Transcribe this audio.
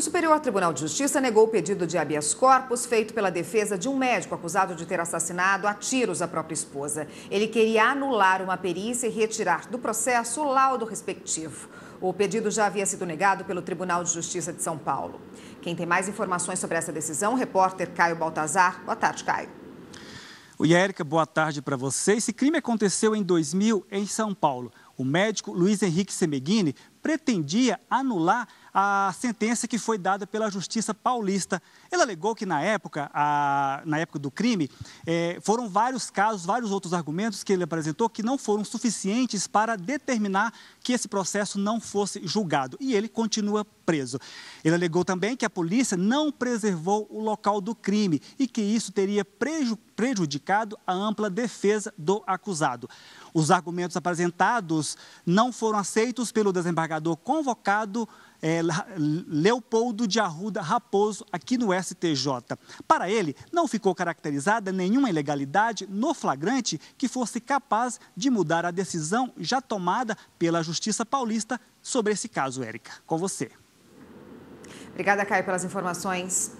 O Superior Tribunal de Justiça negou o pedido de habeas corpus feito pela defesa de um médico acusado de ter assassinado a tiros a própria esposa. Ele queria anular uma perícia e retirar do processo o laudo respectivo. O pedido já havia sido negado pelo Tribunal de Justiça de São Paulo. Quem tem mais informações sobre essa decisão, o repórter Caio Baltazar. Boa tarde, Caio. Oi, Érica, boa tarde para você. Esse crime aconteceu em 2000 em São Paulo. O médico Luiz Henrique Semeghini pretendia anular a sentença que foi dada pela Justiça Paulista. Ele alegou que na época, a, na época do crime, eh, foram vários casos, vários outros argumentos que ele apresentou que não foram suficientes para determinar que esse processo não fosse julgado. E ele continua preso. Ele alegou também que a polícia não preservou o local do crime e que isso teria preju prejudicado a ampla defesa do acusado. Os argumentos apresentados não foram aceitos pelo desembargador desembargador convocado é, Leopoldo de Arruda Raposo, aqui no STJ. Para ele, não ficou caracterizada nenhuma ilegalidade no flagrante que fosse capaz de mudar a decisão já tomada pela Justiça Paulista sobre esse caso, Érica. Com você. Obrigada, Caio, pelas informações.